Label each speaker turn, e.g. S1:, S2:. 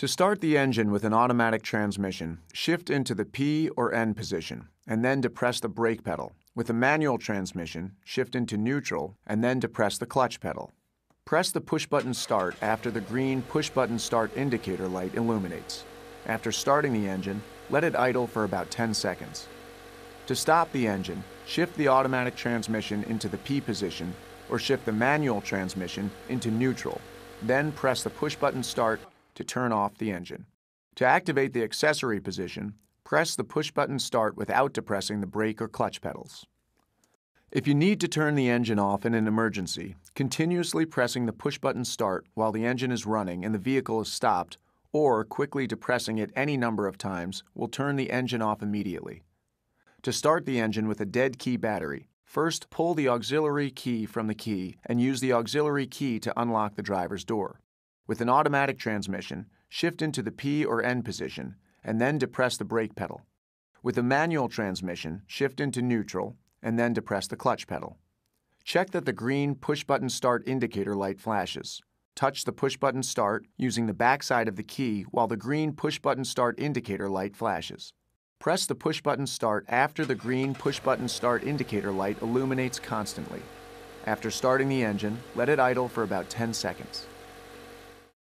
S1: To start the engine with an automatic transmission, shift into the P or N position, and then depress the brake pedal. With a manual transmission, shift into neutral, and then depress the clutch pedal. Press the push button start after the green push button start indicator light illuminates. After starting the engine, let it idle for about 10 seconds. To stop the engine, shift the automatic transmission into the P position or shift the manual transmission into neutral. Then press the push button start to turn off the engine. To activate the accessory position, press the push button start without depressing the brake or clutch pedals. If you need to turn the engine off in an emergency, continuously pressing the push button start while the engine is running and the vehicle is stopped, or quickly depressing it any number of times, will turn the engine off immediately. To start the engine with a dead key battery, first pull the auxiliary key from the key and use the auxiliary key to unlock the driver's door. With an automatic transmission, shift into the P or N position, and then depress the brake pedal. With a manual transmission, shift into neutral, and then depress the clutch pedal. Check that the green push button start indicator light flashes. Touch the push button start using the backside of the key while the green push button start indicator light flashes. Press the push button start after the green push button start indicator light illuminates constantly. After starting the engine, let it idle for about 10 seconds.